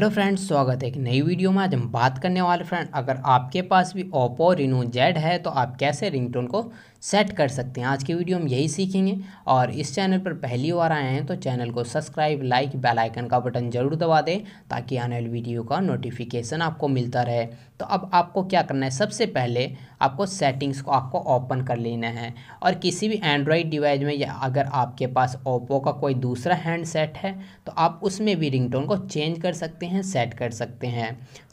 hello friends स्वागत है एक नई वीडियो में आज हम बात करने वाले फ्रेंड अगर आपके पास भी ओप्पो रिनो जेड है तो आप कैसे रिंगटोन को सेट कर सकते हैं आज की वीडियो हम यही सीखेंगे और इस चैनल पर पहली बार आए हैं तो चैनल को सब्सक्राइब लाइक बेल आइकन का बटन जरूर दबा दें ताकि आने वाली वीडियो का नोटिफिकेशन आपको मिलता रहे तो अब आपको क्या करना है सबसे पहले आपको सेटिंग्स को आपको ओपन कर लेना है और किसी भी एंड्रॉयड डिवाइस में या अगर आपके पास ओप्पो का कोई दूसरा हैंडसेट है तो आप उसमें भी रिंगटोन को चेंज कर सकते हैं सेट कर सकते हैं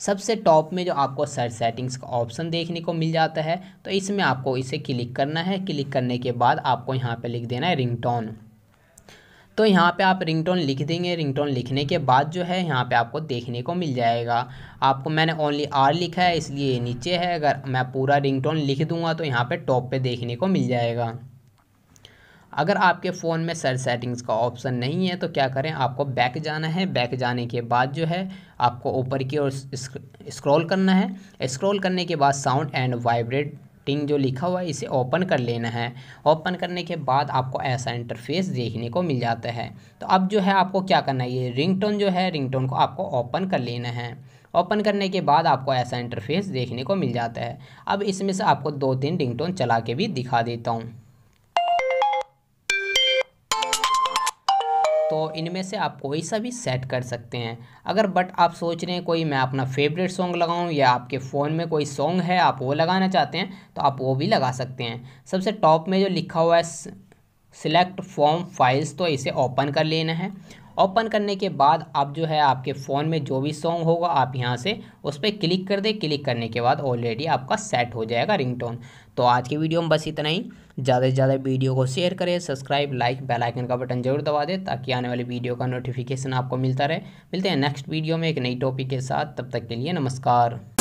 सबसे टॉप में जो आपको सेटिंग्स का ऑप्शन देखने को मिल जाता है तो इसमें आपको इसे क्लिक करना करना है क्लिक करने के बाद आपको यहाँ पे लिख देना है रिंगटोन तो यहाँ पे आप रिंगटोन लिख देंगे रिंगटोन लिखने के बाद जो है यहाँ पे आपको देखने को मिल जाएगा आपको मैंने ओनली आर लिखा है इसलिए नीचे है अगर मैं पूरा रिंगटोन लिख दूंगा तो यहाँ पे टॉप पे देखने को मिल जाएगा अगर आपके फ़ोन में सर्च सेटिंग्स का ऑप्शन नहीं है तो क्या करें आपको बैक जाना है बैक जाने के बाद जो है आपको ऊपर की ओर स्क्रॉल करना है स्क्रॉल करने के बाद साउंड एंड वाइब्रेट टिंग जो लिखा हुआ है इसे ओपन कर लेना है ओपन करने के बाद आपको ऐसा इंटरफेस देखने को मिल जाता है तो अब जो है आपको क्या करना है ये रिंगटोन जो है रिंगटोन को आपको ओपन कर लेना है ओपन करने के बाद आपको ऐसा इंटरफेस देखने को मिल जाता है अब इसमें से आपको दो तीन रिंगटोन चला के भी दिखा देता हूँ तो इनमें से आप कोई सा भी सेट कर सकते हैं अगर बट आप सोच रहे हैं कोई मैं अपना फेवरेट सॉन्ग लगाऊं या आपके फ़ोन में कोई सॉन्ग है आप वो लगाना चाहते हैं तो आप वो भी लगा सकते हैं सबसे टॉप में जो लिखा हुआ है सिलेक्ट फॉर्म फाइल्स तो इसे ओपन कर लेना है ओपन करने के बाद आप जो है आपके फ़ोन में जो भी सॉन्ग होगा आप यहाँ से उस पर क्लिक कर दें क्लिक करने के बाद ऑलरेडी आपका सेट हो जाएगा रिंगटोन तो आज की वीडियो में बस इतना ही ज़्यादा से ज़्यादा वीडियो को शेयर करें सब्सक्राइब लाइक बेल आइकन का बटन जरूर दबा दें ताकि आने वाली वीडियो का नोटिफिकेशन आपको मिलता रहे मिलते हैं नेक्स्ट वीडियो में एक नई टॉपिक के साथ तब तक के लिए नमस्कार